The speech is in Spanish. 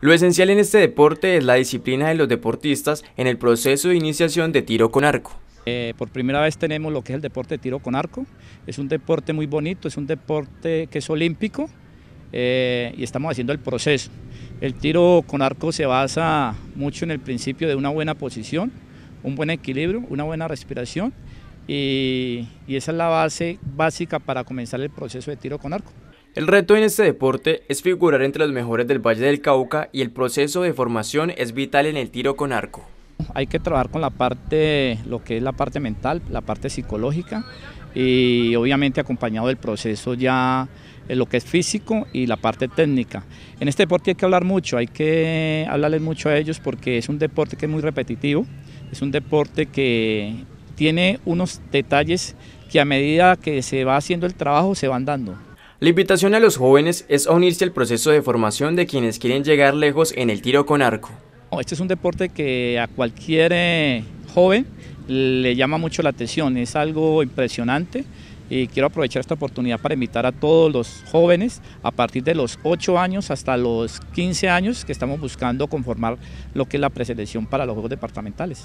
Lo esencial en este deporte es la disciplina de los deportistas en el proceso de iniciación de tiro con arco. Eh, por primera vez tenemos lo que es el deporte de tiro con arco. Es un deporte muy bonito, es un deporte que es olímpico eh, y estamos haciendo el proceso. El tiro con arco se basa mucho en el principio de una buena posición, un buen equilibrio, una buena respiración y esa es la base básica para comenzar el proceso de tiro con arco. El reto en este deporte es figurar entre los mejores del Valle del Cauca y el proceso de formación es vital en el tiro con arco. Hay que trabajar con la parte, lo que es la parte mental, la parte psicológica y obviamente acompañado del proceso ya lo que es físico y la parte técnica. En este deporte hay que hablar mucho, hay que hablarles mucho a ellos porque es un deporte que es muy repetitivo, es un deporte que tiene unos detalles que a medida que se va haciendo el trabajo se van dando. La invitación a los jóvenes es a unirse al proceso de formación de quienes quieren llegar lejos en el tiro con arco. Este es un deporte que a cualquier eh, joven le llama mucho la atención, es algo impresionante y quiero aprovechar esta oportunidad para invitar a todos los jóvenes a partir de los 8 años hasta los 15 años que estamos buscando conformar lo que es la preselección para los Juegos Departamentales.